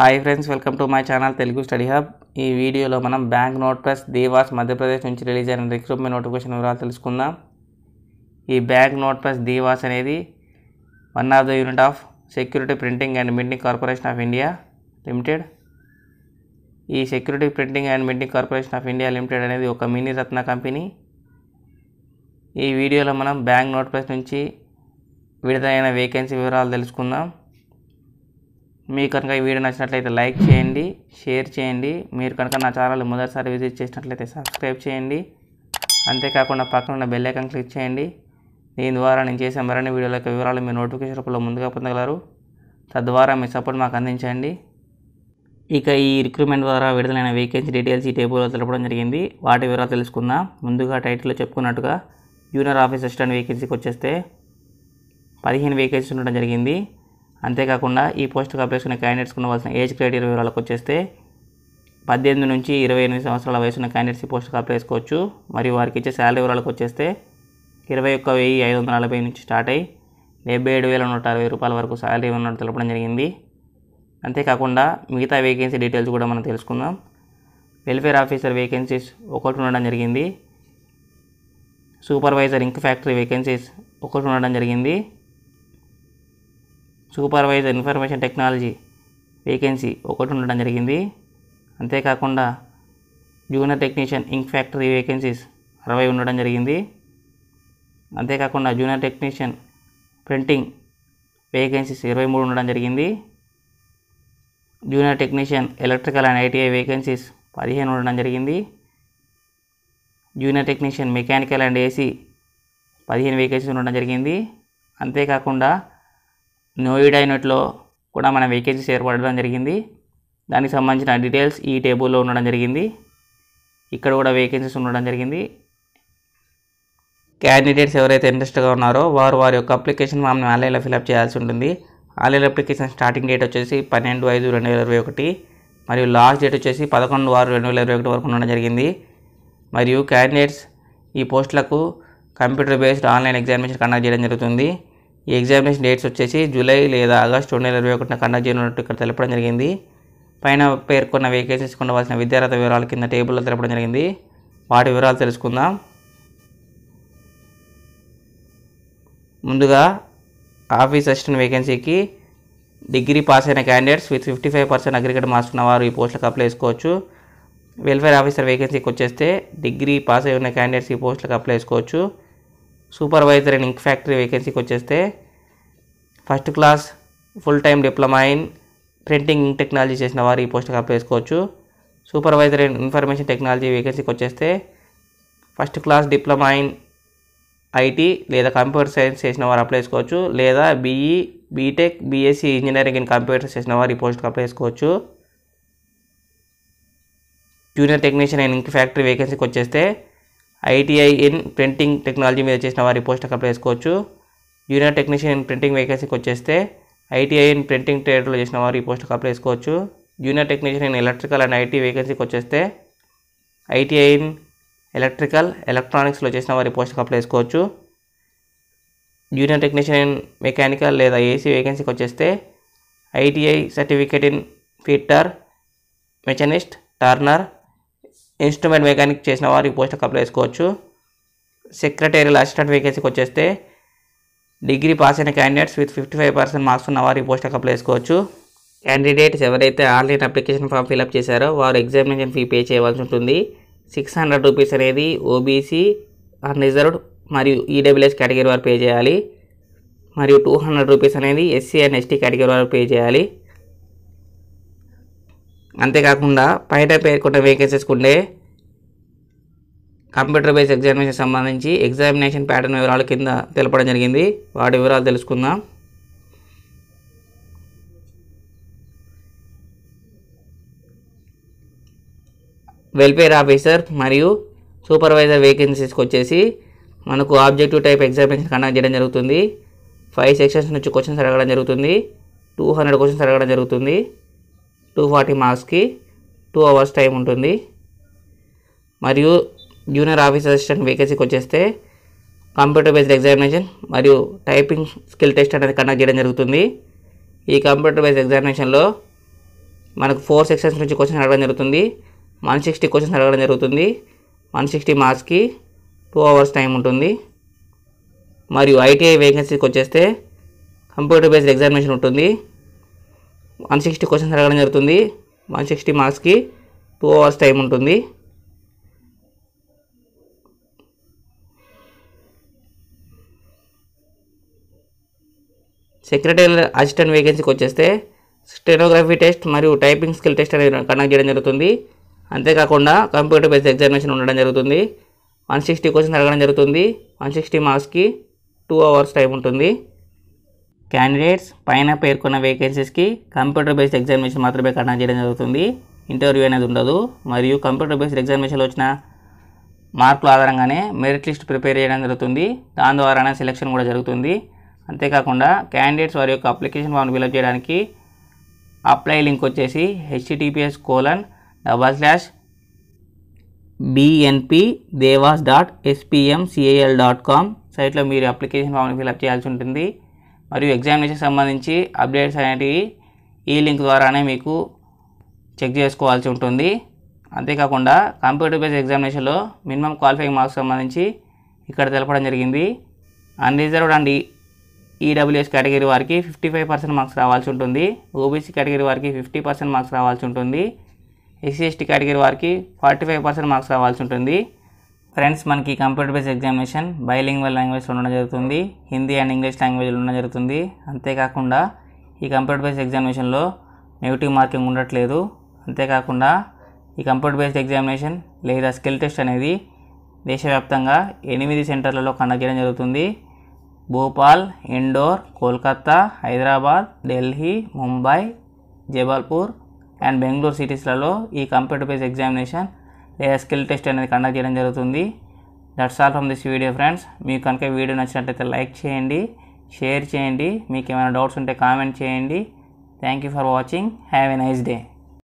hi friends welcome to my channel Telugu study hub ఈ వీడియోలో మనం bank note plus Dewas Madhya Pradesh నుంచి రిలీజ్ అయిన రిక్రూట్మెంట్ నోటిఫికేషన్ వివరాలు తెలుసుకుందాం ఈ బ్యాంక్ నోట్ ప్లస్ దేవాస్ అనేది one of the unit of security printing and minting corporation of India limited ఈ security printing and minting corporation of India limited అనేది ఒక మినీ రత్న company ఈ వీడియోలో మనం బ్యాంక్ నోట్ ప్లస్ నుంచి విడుదలైన వేకెన్సీ వివరాలు తెలుసుకుందాం మీకు కనుక ఈ వీడియో నచ్చినట్లయితే లైక్ చేయండి షేర్ చేయండి మీరు కనుక నా ఛానల్ మొదటిసారి విజిట్ చేసినట్లయితే సబ్స్క్రైబ్ చేయండి అంతేకాకుండా పక్కన ఉన్న బెల్ క్లిక్ చేయండి దీని ద్వారా నేను చేసే మరిన్ని వీడియోల యొక్క వివరాలు మీరు నోటిఫికేషన్ రూపంలో ముందుగా పొందగలరు తద్వారా మీ సపోర్ట్ మాకు అందించండి ఇక ఈ రిక్రూట్మెంట్ ద్వారా విడుదలైన వేకెన్సీ డీటెయిల్స్ ఈ టేబుల్లో తెలపడం జరిగింది వాటి వివరాలు తెలుసుకుందాం ముందుగా టైటిల్లో చెప్పుకున్నట్టుగా జూనియర్ ఆఫీస్ అసిస్టెంట్ వేకెన్సీకి వచ్చేస్తే పదిహేను వేకెన్సీ ఉండడం జరిగింది అంతేకాకుండా ఈ పోస్టుకు అప్లై చేసుకునే క్యాండిడేట్స్ ఉండవలసిన ఏజ్ క్రైటీరియా వివరాలకు వచ్చేస్తే పద్దెనిమిది నుంచి ఇరవై ఎనిమిది సంవత్సరాల వయసున్న క్యాండిడేట్స్ ఈ పోస్టుకు అప్లై చేసుకోవచ్చు మరియు వారికి ఇచ్చే శాలరీ వివరాలకు వచ్చేస్తే ఇరవై ఒక్క వెయ్యి ఐదు వందల నలభై నుంచి స్టార్ట్ అయ్యి డెబ్బై ఏడు వేల నూట అరవై రూపాయల వరకు శాలరీ ఉన్నట్టు తెలపడం జరిగింది అంతేకాకుండా మిగతా వేకెన్సీ డీటెయిల్స్ కూడా మనం తెలుసుకుందాం వెల్ఫేర్ ఆఫీసర్ వేకెన్సీస్ ఒకటి ఉండడం జరిగింది సూపర్వైజర్ ఇంక్ ఫ్యాక్టరీ వేకెన్సీస్ ఒకటి ఉండడం జరిగింది సూపర్వైజర్ ఇన్ఫర్మేషన్ టెక్నాలజీ వేకెన్సీ ఒకటి ఉండడం జరిగింది అంతేకాకుండా junior technician ink factory vacancies అరవై ఉండడం జరిగింది అంతేకాకుండా జూనియర్ టెక్నీషియన్ ప్రింటింగ్ వేకెన్సీస్ ఇరవై మూడు ఉండడం జరిగింది junior technician electrical and ITI vacancies పదిహేను ఉండడం జరిగింది junior technician mechanical and AC పదిహేను వేకెన్సీస్ ఉండడం జరిగింది అంతేకాకుండా నోయిడా యూనిట్లో కూడా మన వేకెన్సీస్ ఏర్పడడం జరిగింది దానికి సంబంధించిన డీటెయిల్స్ ఈ టేబుల్లో ఉండడం జరిగింది ఇక్కడ కూడా వేకెన్సీస్ ఉండడం జరిగింది క్యాండిడేట్స్ ఎవరైతే ఇంట్రెస్ట్గా ఉన్నారో వారు వారి యొక్క అప్లికేషన్ మనం ఆన్లైన్లో ఫిలప్ చేయాల్సి ఉంటుంది ఆన్లైన్ అప్లికేషన్ స్టార్టింగ్ డేట్ వచ్చేసి పన్నెండు ఐదు రెండు వేల ఇరవై ఒకటి మరియు లాస్ట్ డేట్ వచ్చేసి పదకొండు ఆరు రెండు వేల ఇరవై ఒకటి వరకు ఉండడం జరిగింది మరియు క్యాండిడేట్స్ ఈ పోస్టులకు computer based online examination conduct చేయడం జరుగుతుంది ఈ ఎగ్జామినేషన్ డేట్స్ వచ్చేసి జూలై లేదా ఆగస్టు రెండు వేల ఇరవై ఒకటిన కండక్ట్ చేయనున్నట్టు ఇక్కడ తెలపడం జరిగింది పైన పేర్కొన్న వేకెన్సీస్ ఉండవలసిన విద్యార్థి వివరాల కింద టేబుల్లో తెలపడం జరిగింది వాటి వివరాలు తెలుసుకుందాం ముందుగా ఆఫీస్ అసిస్టెంట్ వేకెన్సీకి డిగ్రీ పాస్ అయిన candidates with fifty five percent aggregate marks ఉన్నవారు ఈ పోస్టులకు అప్లై చేసుకోవచ్చు వెల్ఫేర్ ఆఫీసర్ వేకెన్సీకి వచ్చేస్తే డిగ్రీ పాస్ అయి ఉన్న క్యాండిడేట్స్ ఈ పోస్టులకు అప్లై చేసుకోవచ్చు సూపర్వైజర్ అండ్ ఇంక్ ఫ్యాక్టరీ వేకెన్సీకి వచ్చేస్తే first class full time diploma in printing ink technology చేసిన వారు ఈ పోస్ట్కి అప్లై చేసుకోవచ్చు సూపర్వైజర్ అండ్ ఇన్ఫర్మేషన్ టెక్నాలజీ వేకెన్సీకి వచ్చేస్తే first class diploma in IT లేదా కంప్యూటర్ సైన్స్ చేసిన వారు అప్లై చేసుకోవచ్చు లేదా BE BTech BSc engineering in computer చేసిన వారు ఈ పోస్ట్కి అప్లై చేసుకోవచ్చు junior technician and ink factory వేకెన్సీకి వచ్చేస్తే ఐటీఐ ఇన్ ప్రింటింగ్ టెక్నాలజీ మీద చేసిన వారి పోస్ట్ అక్కడ చేసుకోవచ్చు జూనియర్ టెక్నీషియన్ ఇన్ ప్రింటింగ్ వేకెన్సీకి వచ్చేస్తే ఐటీఐ ఇన్ ప్రింటింగ్ ట్రేడ్లో చేసిన వారు ఈ పోస్ట్ అక్కడ చేసుకోవచ్చు junior technician in electrical and IT వేకెన్సీకి వచ్చేస్తే ఐటీఐ ఇన్ ఎలక్ట్రికల్ ఎలక్ట్రానిక్స్లో చేసిన వారి పోస్ట్ అక్కడ చేసుకోవచ్చు జూనియర్ టెక్నీషియన్ ఇన్ మెకానికల్ లేదా ఏసీ వేకెన్సీకి వచ్చేస్తే ITI certificate in fitter machinist turner instrument mechanic చేసిన వారు ఈ పోస్ట్కి అప్లై చేసుకోవచ్చు సెక్రటేరియల్ అసిస్టెంట్ వేకెన్సీకి వచ్చేస్తే డిగ్రీ పాస్ అయిన candidates with fifty five percent marks ఉన్న వారు ఈ పోస్ట్కి అప్లై చేసుకోవచ్చు క్యాండిడేట్స్ ఎవరైతే ఆన్లైన్ అప్లికేషన్ ఫామ్ ఫిలప్ చేశారో వారు ఎగ్జామినేషన్ ఫీ పే చేయవలసి ఉంటుంది సిక్స్ హండ్రెడ్ రూపీస్ అనేది ఓబీసీ అన్రిజర్వ్డ్ మరియు ఈడబ్ల్యూఎస్ e కేటగిరీ వారు పే చేయాలి మరియు టూ హండ్రెడ్ రూపీస్ అనేది ఎస్సీ అండ్ ఎస్టీ కేటగిరీ వారు పే చేయాలి అంతేకాకుండా పైన పేర్కొన్న వేకెన్సీస్ ఉండే కంప్యూటర్ బేస్డ్ ఎగ్జామినేషన్ సంబంధించి ఎగ్జామినేషన్ ప్యాటర్న్ వివరాలు కింద తెలపడం జరిగింది వాటి వివరాలు తెలుసుకుందాం వెల్ఫేర్ ఆఫీసర్ మరియు సూపర్వైజర్ వేకెన్సీస్కి వచ్చేసి మనకు ఆబ్జెక్టివ్ టైప్ ఎగ్జామినేషన్ కండక్ట్ చేయడం జరుగుతుంది ఫైవ్ సెక్షన్స్ నుంచి క్వశ్చన్స్ అడగడం జరుగుతుంది టూ హండ్రెడ్ క్వశ్చన్స్ అడగడం జరుగుతుంది టూ ఫార్టీ మార్క్స్కి టూ అవర్స్ టైం ఉంటుంది మరియు జూనియర్ ఆఫీస్ అసిస్టెంట్ వేకెన్సీకి వచ్చేస్తే కంప్యూటర్ బేస్డ్ ఎగ్జామినేషన్ మరియు టైపింగ్ స్కిల్ టెస్ట్ అనేది కండక్ట్ చేయడం జరుగుతుంది ఈ కంప్యూటర్ బేస్డ్ ఎగ్జామినేషన్లో మనకు ఫోర్ సెక్షన్స్ నుంచి క్వశ్చన్ అడగడం జరుగుతుంది వన్ సిక్స్టీ క్వశ్చన్స్ అడగడం జరుగుతుంది వన్ సిక్స్టీ మార్క్స్కి టూ అవర్స్ టైం ఉంటుంది మరియు ఐటీఐ వేకెన్సీకి వచ్చేస్తే కంప్యూటర్ బేస్డ్ ఎగ్జామినేషన్ ఉంటుంది వన్ సిక్స్టీ క్వశ్చన్స్ అడగడం జరుగుతుంది వన్ సిక్స్టీ మార్క్స్కి టూ అవర్స్ టైం ఉంటుంది సెక్రటరీ అసిస్టెంట్ వేకెన్సీకి వచ్చేస్తే స్టెనోగ్రఫీ టెస్ట్ మరియు టైపింగ్ స్కిల్ టెస్ట్ అనేది కండక్ట్ చేయడం జరుగుతుంది అంతేకాకుండా కంప్యూటర్ బేస్డ్ ఎగ్జామినేషన్ ఉండడం జరుగుతుంది వన్ సిక్స్టీ క్వశ్చన్స్ అడగడం జరుగుతుంది వన్ సిక్స్టీ మార్క్స్కి టూ అవర్స్ టైం ఉంటుంది క్యాండిడేట్స్ పైన పేర్కొన్న వేకెన్సీస్కి కంప్యూటర్ బేస్డ్ ఎగ్జామినేషన్ మాత్రమే కండక్ట్ చేయడం జరుగుతుంది ఇంటర్వ్యూ అనేది ఉండదు మరియు కంప్యూటర్ బేస్డ్ ఎగ్జామినేషన్లో వచ్చిన మార్కుల ఆధారంగానే మెరిట్ లిస్ట్ ప్రిపేర్ చేయడం జరుగుతుంది దాని ద్వారానే సెలెక్షన్ కూడా జరుగుతుంది అంతేకాకుండా క్యాండిడేట్స్ వారి యొక్క అప్లికేషన్ ఫామ్ ఫిలప్ చేయడానికి అప్లై లింక్ వచ్చేసి HTTPS colon double slash BNP Dewas dot SPM CAL dot com సైట్లో మీరు అప్లికేషన్ ఫామ్ని ఫిలప్ చేయాల్సి ఉంటుంది మరియు ఎగ్జామినేషన్ సంబంధించి అప్డేట్స్ అనేటివి ఈ లింక్ ద్వారానే మీకు చెక్ చేసుకోవాల్సి ఉంటుంది అంతేకాకుండా కంప్యూటర్ బేస్డ్ ఎగ్జామినేషన్లో మినిమం క్వాలిఫైయింగ్ మార్క్స్ సంబంధించి ఇక్కడ తెలపడం జరిగింది అన్రిజర్వ్డ్ అండ్ ఈడబ్ల్యూఎస్ కేటగిరీ వారికి ఫిఫ్టీ ఫైవ్ పర్సెంట్ మార్క్స్ రావాల్సి ఉంటుంది ఓబీసీ కేటగిరీ వారికి ఫిఫ్టీ పర్సెంట్ మార్క్స్ రావాల్సి ఉంటుంది ఎస్సీ ఎస్టీ కేటగిరీ వారికి ఫార్టీ ఫైవ్ పర్సెంట్ మార్క్స్ రావాల్సి ఉంటుంది ఫ్రెండ్స్ మనకి కంప్యూటర్ బేస్ ఎగ్జామినేషన్ బైలింగ్వల్ లాంగ్వేజ్లో ఉండడం జరుగుతుంది హిందీ అండ్ ఇంగ్లీష్ లాంగ్వేజ్లో ఉండడం జరుగుతుంది అంతేకాకుండా ఈ కంప్యూటర్ బేస్డ్ ఎగ్జామినేషన్లో నెగిటివ్ మార్కింగ్ ఉండట్లేదు అంతేకాకుండా ఈ కంప్యూటర్ బేస్డ్ ఎగ్జామినేషన్ లేదా స్కిల్ టెస్ట్ అనేది దేశవ్యాప్తంగా ఎనిమిది సెంటర్లలో కండక్ట్ చేయడం జరుగుతుంది భోపాల్ ఇండోర్ కోల్కత్తా హైదరాబాద్ ఢిల్లీ ముంబై జబల్పూర్ అండ్ బెంగళూరు సిటీస్లలో ఈ కంప్యూటర్ బేస్డ్ ఎగ్జామినేషన్ లేదా స్కిల్ టెస్ట్ అనేది కండక్ట్ చేయడం జరుగుతుంది that's all from this video friends మీకు కనుక వీడియో నచ్చినట్లయితే లైక్ చేయండి షేర్ చేయండి మీకు ఏమైనా డౌట్స్ ఉంటే కామెంట్ చేయండి thank you for watching have a nice day